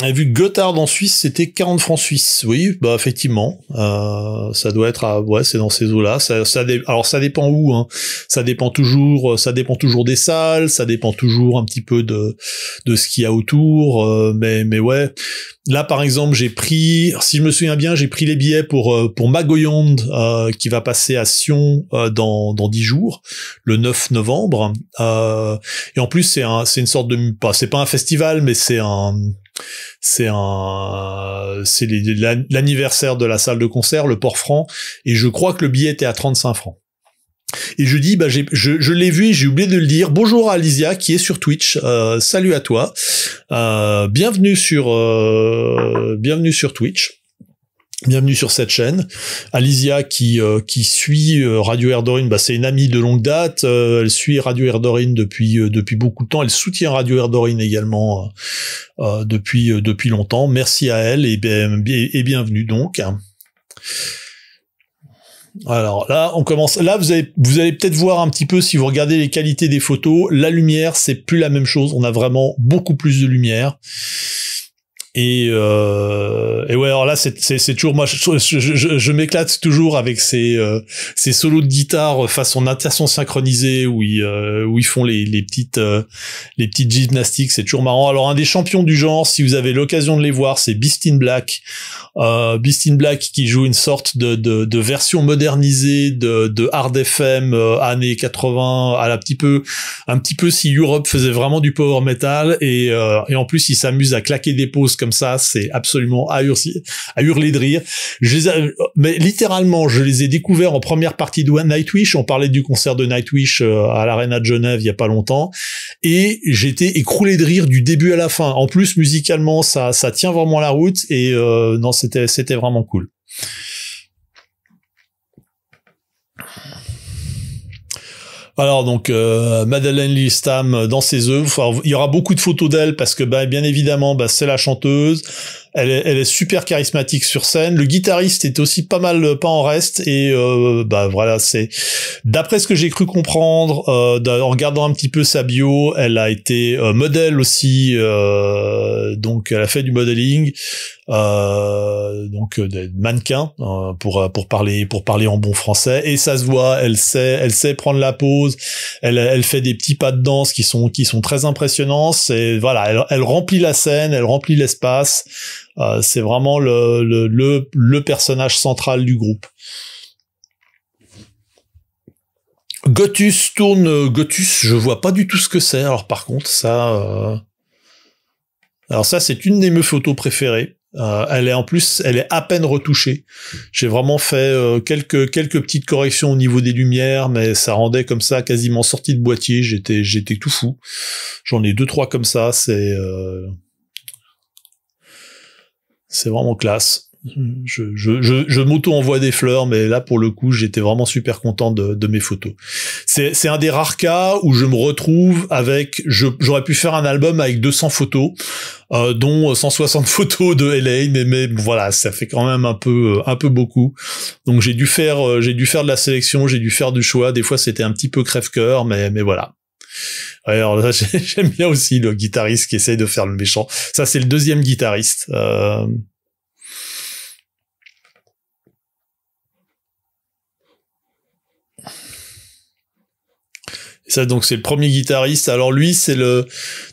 a ah, vu Gotthard en Suisse, c'était 40 francs suisses. Oui, bah effectivement, euh, ça doit être à ouais, c'est dans ces eaux-là. Ça, ça alors ça dépend où. Hein. Ça dépend toujours, euh, ça dépend toujours des salles, ça dépend toujours un petit peu de de ce qu'il y a autour. Euh, mais mais ouais, là par exemple, j'ai pris, si je me souviens bien, j'ai pris les billets pour euh, pour Magoyond qui va passer à Sion dans dans dix jours, le 9 novembre. et en plus c'est un c'est une sorte de pas c'est pas un festival mais c'est un c'est un l'anniversaire de la salle de concert le port franc et je crois que le billet était à 35 francs et je dis, bah, je, l'ai vu j'ai oublié de le dire. Bonjour à Alicia qui est sur Twitch. Euh, salut à toi. Euh, bienvenue sur euh, bienvenue sur Twitch. Bienvenue sur cette chaîne. Alicia qui euh, qui suit euh, Radio Erdorin, bah, c'est une amie de longue date. Euh, elle suit Radio Erdorin depuis depuis beaucoup de temps. Elle soutient Radio Erdorin également depuis depuis longtemps. Merci à elle et, et bienvenue donc. Alors là, on commence. Là, vous allez, vous allez peut-être voir un petit peu si vous regardez les qualités des photos. La lumière, c'est plus la même chose. On a vraiment beaucoup plus de lumière. Et, euh, et ouais, alors là, c'est toujours moi, je, m'éclate toujours avec ces euh, ces solos de guitare façon natation synchronisée où ils euh, où ils font les, les petites euh, les petites gymnastiques. C'est toujours marrant. Alors un des champions du genre, si vous avez l'occasion de les voir, c'est Beast in Black. Euh, Beast in Black qui joue une sorte de de, de version modernisée de de hard FM années 80 à la petit peu un petit peu si Europe faisait vraiment du power metal et et en plus il s'amuse à claquer des pauses comme ça, c'est absolument à, hurler, de rire. mais littéralement, je les ai découverts en première partie de Nightwish. On parlait du concert de Nightwish euh, à l'Arena de Genève il y a pas longtemps, et j'étais écroulé de rire du début à la fin. En plus, musicalement, ça, tient vraiment la route, et euh, non, c'était, c'était vraiment cool. Alors donc euh, Madeleine Listam euh, dans ses œuvres, il y aura beaucoup de photos d'elle parce que ben, bien évidemment bah, c'est la chanteuse. Elle est, elle est, super charismatique sur scène. Le guitariste est aussi pas mal euh, pas en reste et euh, bah voilà c'est d'après ce que j'ai cru comprendre euh, en regardant un petit peu sa bio, elle a été euh, modèle aussi euh, donc elle a fait du modeling donc des mannequins pour pour parler pour parler en bon français et ça se voit elle sait elle sait prendre la pose elle elle fait des petits pas de danse qui sont qui sont très impressionnants c'est voilà elle, elle remplit la scène elle remplit l'espace euh, c'est vraiment le, personnage central du groupe. Gotus tourne euh, Gotus, je vois pas du tout ce que c'est. Alors par contre, ça, euh, alors ça c'est une des mes photos préférées. elle est en plus, elle est à peine retouchée. J'ai vraiment fait quelques quelques petites corrections au niveau des lumières, mais ça rendait comme ça quasiment sorti de boîtier. J'étais j'étais tout fou. J'en ai deux trois comme ça. C'est c'est vraiment classe. Je, m'auto-envoie des fleurs, mais là, pour le coup, j'étais vraiment super content de, mes photos. C'est un des rares cas où je me retrouve avec... J'aurais pu faire un album avec 200 photos, euh, dont 160 photos de LA, mais, mais voilà, ça fait quand même un peu euh, un peu beaucoup. Donc j'ai dû faire euh, j'ai dû faire de la sélection, j'ai dû faire du choix. Des fois, c'était un petit peu crève-cœur, mais, mais voilà. Alors j'aime bien aussi le guitariste qui essaye de faire le méchant. Ça c'est le deuxième guitariste. Euh, donc c'est le premier guitariste. Alors lui, c'est le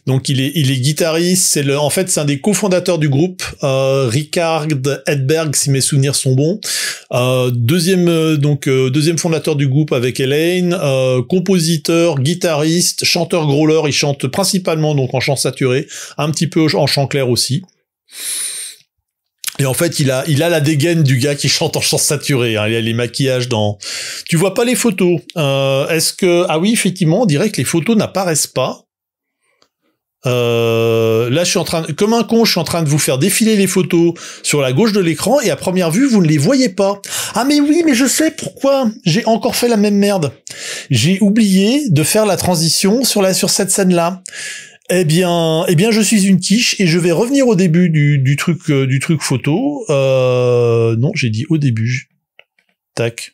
donc il est il est guitariste. C'est le en fait c'est un des cofondateurs du groupe. Euh, Ricard Edberg, si mes souvenirs sont bons. Euh, deuxième euh, donc euh, deuxième fondateur du groupe avec Elaine. compositeur, guitariste, chanteur growler. Il chante principalement donc en chant saturé, un petit peu en chant clair aussi. Et en fait, il a, il a la dégaine du gars qui chante en chant saturé. Hein. Il a les maquillages dans. Tu vois pas les photos. Euh, est-ce que ah oui, effectivement, on dirait que les photos n'apparaissent pas. Euh, là, je suis en train, de, comme un con, je suis en train de vous faire défiler les photos sur la gauche de l'écran et à première vue, vous ne les voyez pas. Ah mais oui, mais je sais pourquoi. J'ai encore fait la même merde. J'ai oublié de faire la transition sur la sur cette scène là. Eh bien, eh bien, je suis une quiche et je vais revenir au début du, truc euh, du truc photo. Euh, non, j'ai dit au début. Tac.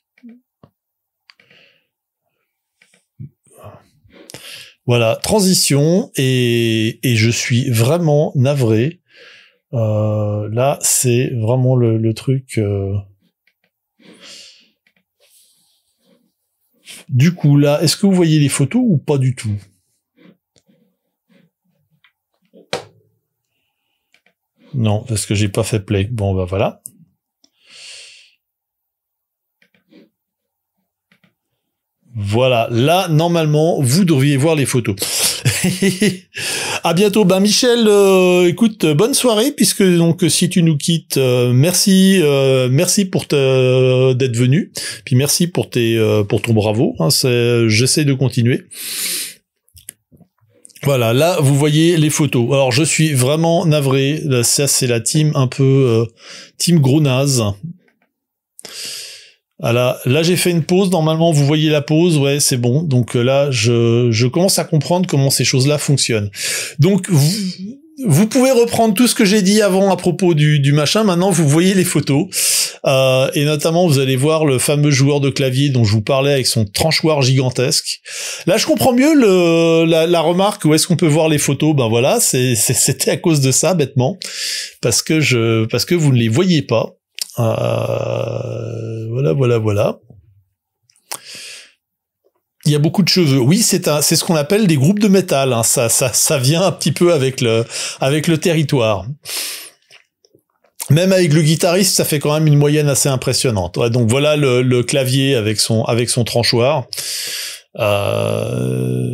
Voilà, transition et, je suis vraiment navré. Euh, là, c'est vraiment le truc. Du coup, là, est-ce que vous voyez les photos ou pas du tout Non, parce que j'ai pas fait play. Bon, ben voilà. Voilà, là normalement vous devriez voir les photos. à bientôt, ben Michel, euh, écoute, bonne soirée puisque donc si tu nous quittes, euh, merci, euh, merci pour d'être venu, puis merci pour tes pour ton bravo. Hein. J'essaie de continuer. Voilà, là vous voyez les photos. Alors je suis vraiment navré, ça c'est la team un peu euh, team gros Voilà, là j'ai fait une pause, normalement vous voyez la pause, ouais c'est bon. Donc euh, là je, je commence à comprendre comment ces choses-là fonctionnent. Donc vous, vous pouvez reprendre tout ce que j'ai dit avant à propos du, du machin, maintenant vous voyez les photos. Euh, et notamment, vous allez voir le fameux joueur de clavier dont je vous parlais avec son tranchoir gigantesque. Là, je comprends mieux le, la, la remarque où est-ce qu'on peut voir les photos. Ben voilà, c'était à cause de ça, bêtement, parce que je, parce que vous ne les voyez pas. Euh, voilà, voilà, voilà. Il y a beaucoup de cheveux. Oui, c'est un, c'est ce qu'on appelle des groupes de métal. Hein. Ça, ça, ça vient un petit peu avec le, avec le territoire même avec le guitariste, ça fait quand même une moyenne assez impressionnante. donc voilà le, clavier avec son avec son tranchoir. Euh,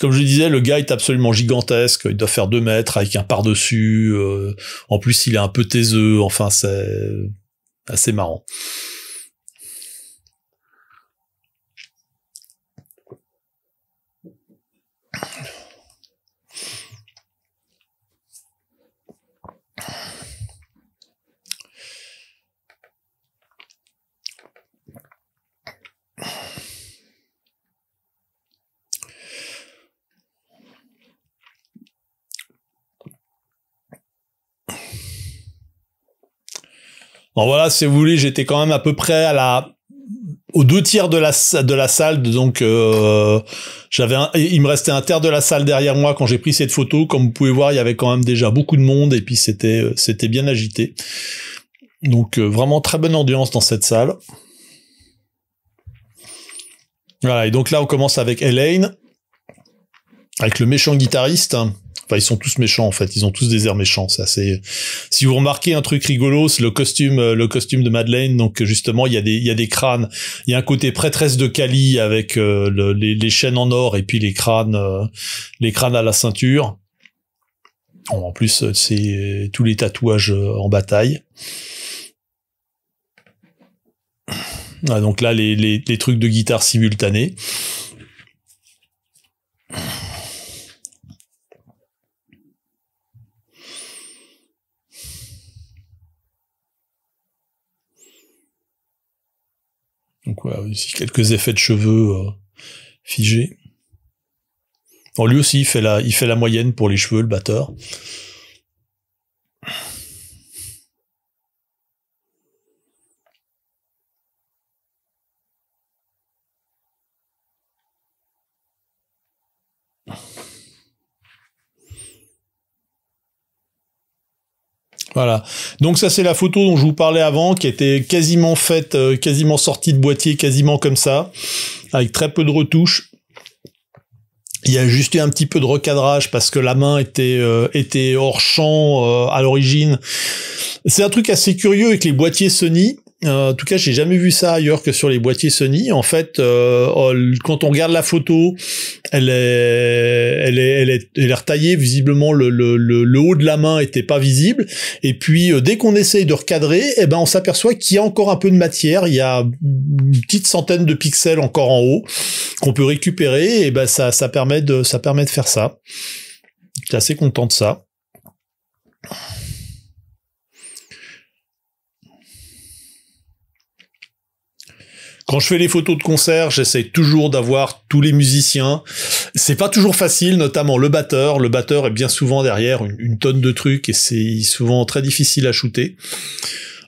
comme je disais, le gars est absolument gigantesque. Il doit faire deux mètres avec un par-dessus. Euh, en plus, il est un peu taiseux. Enfin, c'est assez marrant. Bon voilà, si vous voulez, j'étais quand même à peu près à la aux deux tiers de la de la salle donc euh, j'avais il me restait un tiers de la salle derrière moi quand j'ai pris cette photo comme vous pouvez voir il y avait quand même déjà beaucoup de monde et puis c'était euh, c'était bien agité donc euh, vraiment très bonne ambiance dans cette salle voilà et donc là on commence avec Elaine avec le méchant guitariste. Hein. Enfin, ils sont tous méchants en fait. Ils ont tous des airs méchants. C'est Si vous remarquez un truc rigolo, c'est le costume, euh, le costume de Madeleine. Donc justement, il y a des, crânes. Il y a un côté prêtresse de Cali avec euh, les, chaînes en or et puis les crânes, euh, les crânes à la ceinture. en plus, c'est tous les tatouages en bataille. Ah, donc là, les, les trucs de guitare simultanés. Donc voilà, quelques effets de cheveux euh, figés. Bon, lui aussi, il fait, il fait la moyenne pour les cheveux, le batteur. Voilà. Donc ça c'est la photo dont je vous parlais avant, qui était quasiment faite, euh, quasiment sortie de boîtier, quasiment comme ça, avec très peu de retouches. Il y a juste eu un petit peu de recadrage parce que la main était euh, était hors champ euh, à l'origine. C'est un truc assez curieux avec les boîtiers Sony. Euh, en tout cas, j'ai jamais vu ça ailleurs que sur les boîtiers Sony. En fait, euh, oh, quand on regarde la photo, elle est, elle est, elle est, elle est retaillée. Visiblement, le, le, le, haut de la main était pas visible. Et puis, euh, dès qu'on essaye de recadrer, eh ben, on s'aperçoit qu'il y a encore un peu de matière. Il y a une petite centaine de pixels encore en haut qu'on peut récupérer. Et ben, ça, ça permet de, ça permet de faire ça. J'étais assez content de ça. Quand je fais les photos de concert, j'essaie toujours d'avoir tous les musiciens. C'est pas toujours facile, notamment le batteur. Le batteur est bien souvent derrière une, tonne de trucs et c'est souvent très difficile à shooter.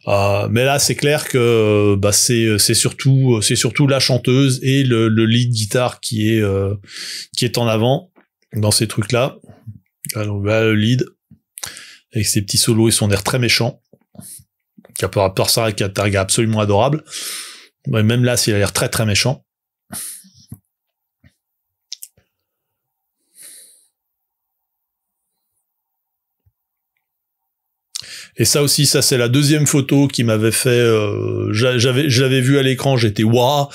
Ah, mais là, c'est clair que bah, c'est surtout c'est surtout la chanteuse et le, lead guitare qui est euh, qui est en avant dans ces trucs là. Alors bah, le lead avec ses petits solos et son air très méchant. Qui a part ça, qui un absolument adorable même là, s'il a l'air très très méchant. Et ça aussi, ça c'est la deuxième photo qui m'avait fait. Euh, j'avais, je l'avais vu à l'écran, j'étais waouh.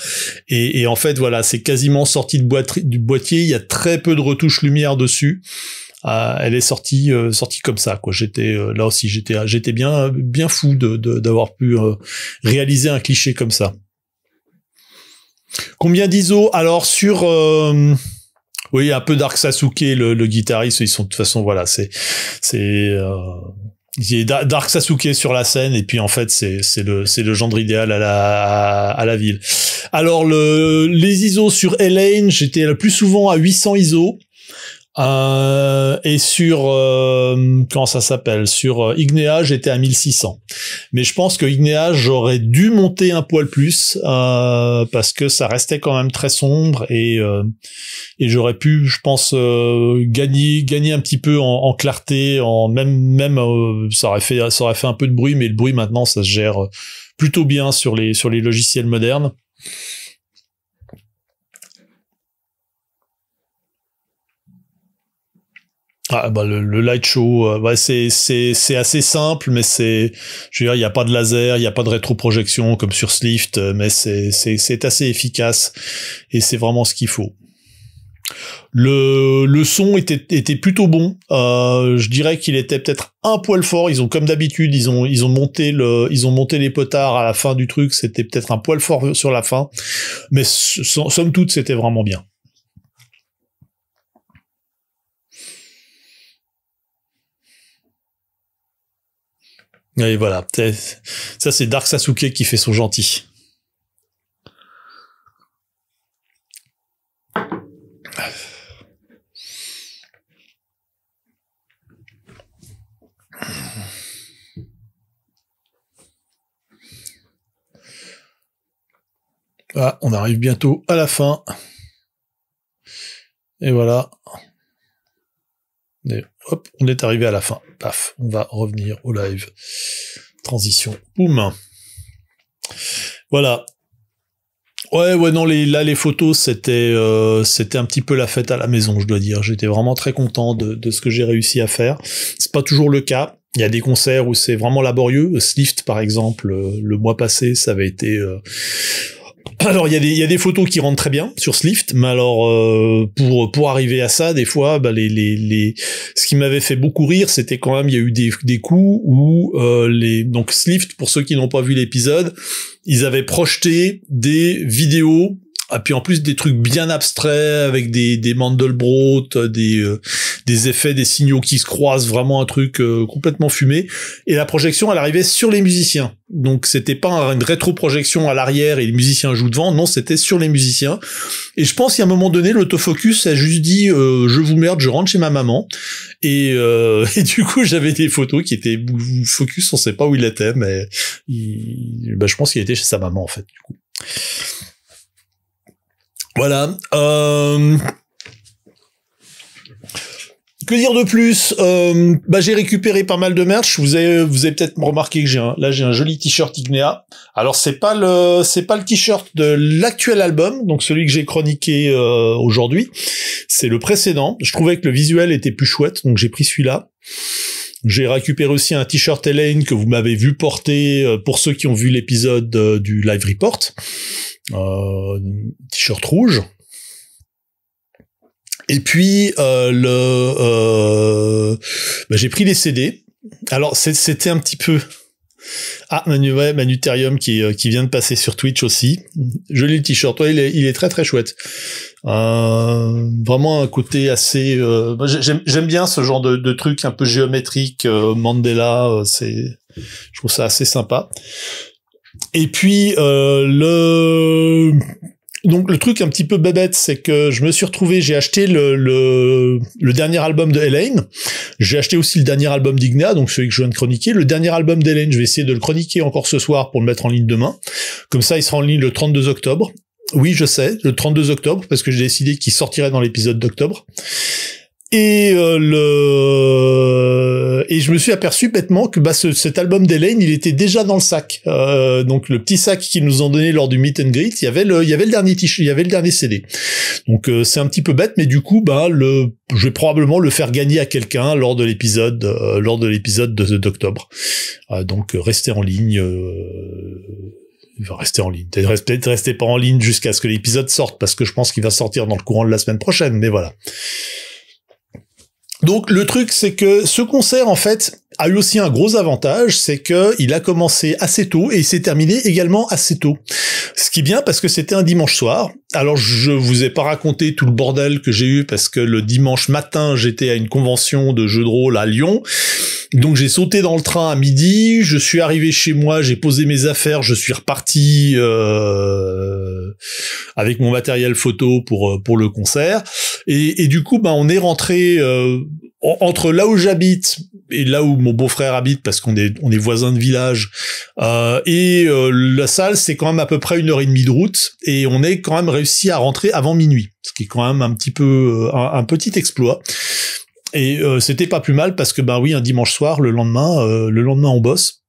Et, en fait, voilà, c'est quasiment sorti de du boîtier. Il y a très peu de retouches lumière dessus. Ah, elle est sortie, euh, sortie comme ça. J'étais euh, là aussi, j'étais, j'étais bien, bien fou d'avoir pu réaliser un cliché comme ça. Combien d'ISO Alors sur euh, oui, un peu Dark Sasuke, le, guitariste, ils sont de toute façon voilà, c'est c'est euh, Dark Sasuke sur la scène et puis en fait c'est c'est le c'est le genre idéal à la à la ville. Alors le les ISO sur Elaine, j'étais le plus souvent à 800 ISO. Euh, et sur euh, comment ça s'appelle Sur euh, Ignea, j'étais à 1600. Mais je pense que Ignea, j'aurais dû monter un poil plus euh, parce que ça restait quand même très sombre et euh, et j'aurais pu, je pense, gagner gagner un petit peu en, en clarté, en même même ça aurait fait ça aurait fait un peu de bruit, mais le bruit maintenant ça se gère plutôt bien sur les sur les logiciels modernes. Ah, bah le, le, light show, euh, bah c'est assez simple, mais c'est, je veux il n'y a pas de laser, il n'y a pas de rétro-projection comme sur Slift, euh, mais c'est assez efficace et c'est vraiment ce qu'il faut. Le, le son était, était plutôt bon. Euh, je dirais qu'il était peut-être un poil fort. Ils ont comme d'habitude, ils ont, ils ont monté le, ils ont monté les potards à la fin du truc. C'était peut-être un poil fort sur la fin, mais somme toute, c'était vraiment bien. Et voilà. Ça, c'est Dark Sasuke qui fait son gentil. Ah, on arrive bientôt à la fin. Et voilà. Hop, on est arrivé à la fin. Paf, on va revenir au live. Transition. Boum. Voilà. Ouais, ouais, non, là, les photos, euh, c'était un petit peu la fête à la maison, je dois dire. J'étais vraiment très content de, ce que j'ai réussi à faire. C'est pas toujours le cas. Il y a des concerts où c'est vraiment laborieux. Slift, par exemple, euh, le, mois passé, ça avait été... Euh, alors il y, a des, photos qui rentrent très bien sur Slift, mais alors euh, pour pour arriver à ça, des fois, bah, les, ce qui m'avait fait beaucoup rire, c'était quand même il y a eu des, coups où euh, les donc Slift pour ceux qui n'ont pas vu l'épisode, ils avaient projeté des vidéos et ah, puis en plus des trucs bien abstraits avec des, des Mandelbrot, des, euh, des effets, des signaux qui se croisent, vraiment un truc euh, complètement fumé. Et la projection, elle arrivait sur les musiciens. Donc c'était pas une rétro-projection à l'arrière et les musiciens jouent devant, non, c'était sur les musiciens. Et je pense qu'à un moment donné, l'autofocus a juste dit euh, je vous merde, je rentre chez ma maman. Et, et du coup, j'avais des photos qui étaient focus, on sait pas où il était, mais bah, je pense qu'il était chez sa maman en fait. Du coup. Voilà. Euh, que dire de plus euh, bah, J'ai récupéré pas mal de merch. Vous avez, vous avez peut-être remarqué que j'ai un, là j'ai un joli t-shirt Ignea. Alors c'est pas le c'est pas le t-shirt de l'actuel album, donc celui que j'ai chroniqué euh, aujourd'hui. C'est le précédent. Je trouvais que le visuel était plus chouette, donc j'ai pris celui-là. J'ai récupéré aussi un t-shirt Elaine que vous m'avez vu porter pour ceux qui ont vu l'épisode du live report. Euh, t-shirt rouge. Et puis euh, le, euh, bah, j'ai pris les CD. Alors c'était un petit peu. Ah, Manu, qui, qui vient de passer sur Twitch aussi. Joli le t-shirt. Ouais, il, est, très très chouette. vraiment un côté assez. Bah, j'aime bien ce genre de, truc un peu géométrique. Mandela, c'est. Je trouve ça assez sympa. Et puis euh, le donc le truc un petit peu babette, c'est que je me suis retrouvé, j'ai acheté le, le, le, dernier album de Hélène, j'ai acheté aussi le dernier album d'Igna, donc celui que je viens de chroniquer, le dernier album d'Hélène, je vais essayer de le chroniquer encore ce soir pour le mettre en ligne demain, comme ça il sera en ligne le 32 octobre, oui je sais, le 32 octobre, parce que j'ai décidé qu'il sortirait dans l'épisode d'octobre, et euh, le et je me suis aperçu bêtement que bah, cet album d'Elaine il était déjà dans le sac. Euh, donc le petit sac qu'ils nous ont donné lors du meet and greet, il y avait le, il y avait le dernier il y avait le dernier CD. Donc euh, c'est un petit peu bête, mais du coup, bah le, je vais probablement le faire gagner à quelqu'un lors de l'épisode, lors de l'épisode d'octobre. donc restez en ligne restez en ligne. Peut-être restez pas en ligne jusqu'à ce que l'épisode sorte, parce que je pense qu'il va sortir dans le courant de la semaine prochaine, mais voilà. Donc le truc, c'est que ce concert, en fait, a eu aussi un gros avantage, c'est que il a commencé assez tôt et il s'est terminé également assez tôt. Ce qui est bien parce que c'était un dimanche soir. Alors je vous ai pas raconté tout le bordel que j'ai eu parce que le dimanche matin j'étais à une convention de jeux de rôle à Lyon. Donc j'ai sauté dans le train à midi, je suis arrivé chez moi, j'ai posé mes affaires, je suis reparti euh, avec mon matériel photo pour euh, pour le concert et, du coup bah on est rentré euh, entre là où j'habite et là où mon beau-frère habite parce qu'on est on est voisins de village euh, et euh, la salle c'est quand même à peu près une heure et demie de route et on est quand même réussi à rentrer avant minuit ce qui est quand même un petit peu euh, un, petit exploit et c'était pas plus mal parce que bah oui un dimanche soir le lendemain le lendemain on bosse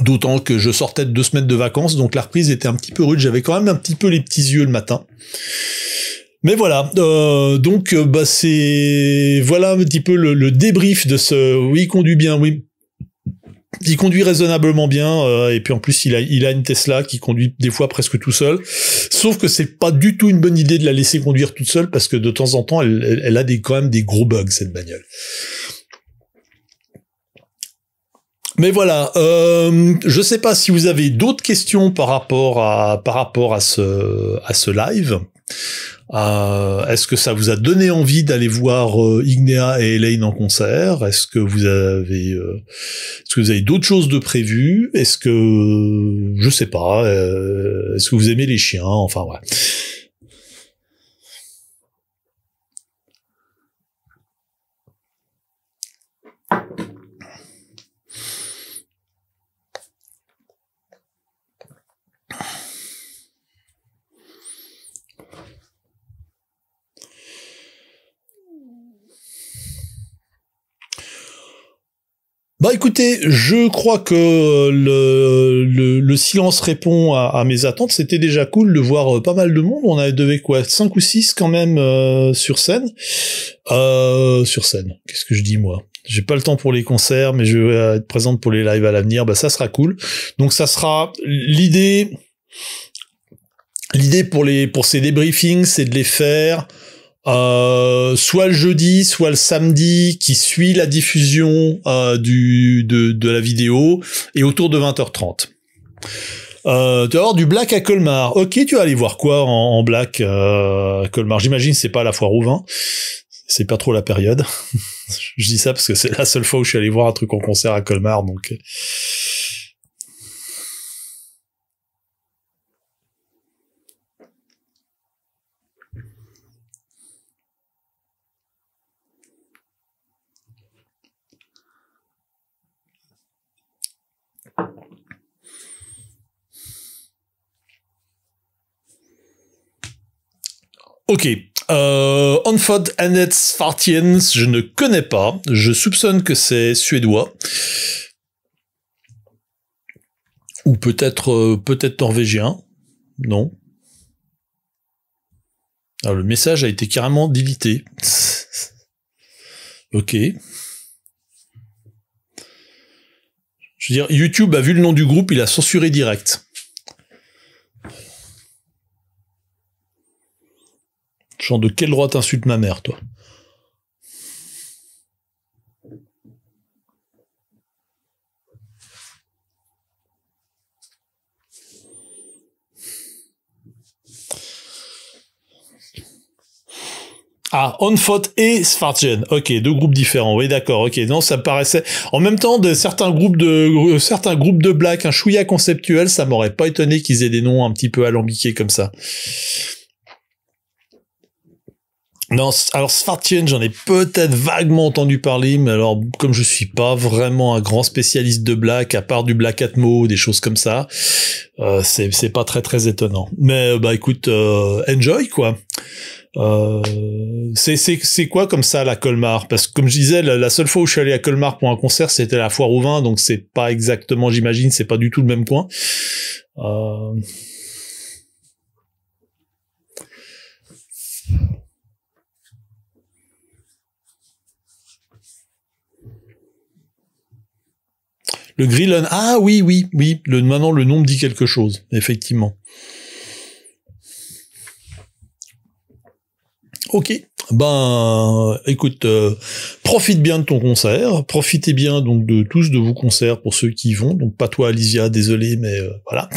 d'autant que je sortais de deux semaines de vacances donc la reprise était un petit peu rude j'avais quand même un petit peu les petits yeux le matin mais voilà, euh, donc euh, bah c'est voilà un petit peu le, débrief de ce oui conduit bien, oui il conduit raisonnablement bien euh, et puis en plus il a il a une Tesla qui conduit des fois presque tout seul. Sauf que c'est pas du tout une bonne idée de la laisser conduire toute seule parce que de temps en temps elle, a des quand même des gros bugs cette bagnole. Mais voilà, euh, je sais pas si vous avez d'autres questions par rapport à par rapport à ce à ce live. Euh, est-ce que ça vous a donné envie d'aller voir euh, Ignea et Elaine en concert Est-ce que vous avez, euh, est-ce que vous avez d'autres choses de prévues Est-ce que, je sais pas, est-ce que vous aimez les chiens Enfin ouais. Bah, écoutez, je crois que le, silence répond à, mes attentes. C'était déjà cool de voir euh, pas mal de monde. On avait devait quoi 5 ou 6 quand même euh, sur scène. Euh, sur scène, qu'est-ce que je dis moi j'ai pas le temps pour les concerts, mais je vais être présente pour les lives à l'avenir. Bah, ça sera cool. Donc, ça sera l'idée. L'idée pour les pour ces débriefings, c'est de les faire euh, soit le jeudi, soit le samedi, qui suit la diffusion euh, du, de, de, la vidéo, et autour de 20h30. Euh, tu vas du black à Colmar. Ok, tu vas aller voir quoi en, black euh, Colmar J'imagine c'est pas la foire au vin. C'est pas trop la période. je dis ça parce que c'est la seule fois où je suis allé voir un truc en concert à Colmar, donc euh, Ok. Euh, Onfod Annets Fartiens, je ne connais pas. Je soupçonne que c'est suédois. Ou peut-être euh, peut-être norvégien. Non. Alors, ah, le message a été carrément délité. ok. Je veux dire, YouTube a vu le nom du groupe, il a censuré direct. Genre, de quel droit t'insultes ma mère, toi Ah, Onfot et Svartgen. Ok, deux groupes différents. Oui, d'accord. Ok, non, ça paraissait. En même temps, de certains groupes de euh, certains groupes de black, un chouïa conceptuel, ça m'aurait pas étonné qu'ils aient des noms un petit peu alambiqués comme ça. Non, alors Svartien, j'en ai peut-être vaguement entendu parler, mais alors comme je suis pas vraiment un grand spécialiste de Black, à part du Black Atmo, des choses comme ça, euh, c'est pas très très étonnant. Mais euh, bah écoute, euh, enjoy quoi. c'est quoi comme ça la Colmar Parce que comme je disais, la, seule fois où je suis allé à Colmar pour un concert, c'était la foire au vin, donc c'est pas exactement, j'imagine, c'est pas du tout le même coin. Le Grillon, ah oui, oui, oui, le, maintenant le nom me dit quelque chose, effectivement. Ok, ben, écoute, euh, profite bien de ton concert, profitez bien donc de tous de vos concerts pour ceux qui y vont. Donc pas toi, Alicia, désolé, mais euh, voilà.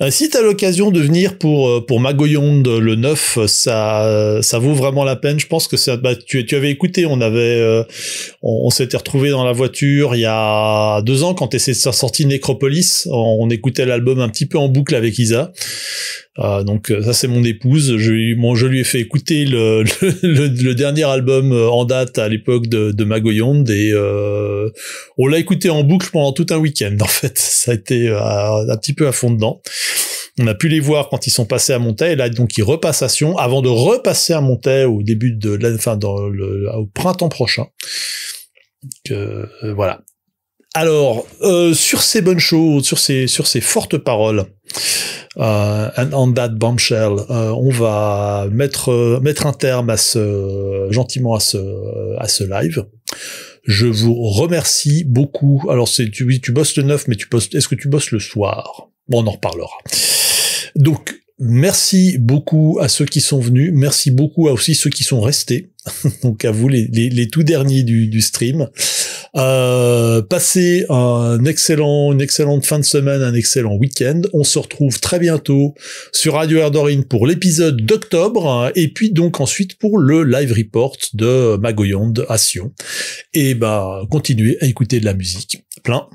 Euh, si tu as l'occasion de venir pour euh, pour Magoyonde le 9, euh, ça ça vaut vraiment la peine. Je pense que ça bah, tu tu avais écouté, on avait on, s'était retrouvé dans la voiture il y a deux ans quand était sorti Necropolis, on, on écoutait l'album un petit peu en boucle avec Isa. Euh, donc ça c'est mon épouse. Je, bon, je lui ai fait écouter le, le, dernier album en date à l'époque de, de Magoyonde et on l'a écouté en boucle pendant tout un week-end en fait. Ça a été un petit peu à fond dedans. On a pu les voir quand ils sont passés à Montaigne, et là donc ils repassent à Sion avant de repasser à Montaigne au début de l'année enfin dans au printemps prochain. Donc, euh, voilà. Alors euh, sur ces bonnes choses, sur ces sur ces fortes paroles, euh, and on bombshell, euh, on va mettre mettre un terme à ce gentiment à ce à ce live. Je vous remercie beaucoup. Alors c'est tu, tu bosses le 9, mais tu bosses. Est-ce que tu bosses le soir Bon, on en reparlera. Donc, merci beaucoup à ceux qui sont venus. Merci beaucoup à aussi ceux qui sont restés. Donc, à vous, les, les, les tout derniers du, du stream. Euh, passez un excellent, une excellente fin de semaine, un excellent week-end. On se retrouve très bientôt sur Radio Erdorin pour l'épisode d'octobre et puis donc ensuite pour le live report de Magoyande à Sion. Et bah, continuez à écouter de la musique. Plein.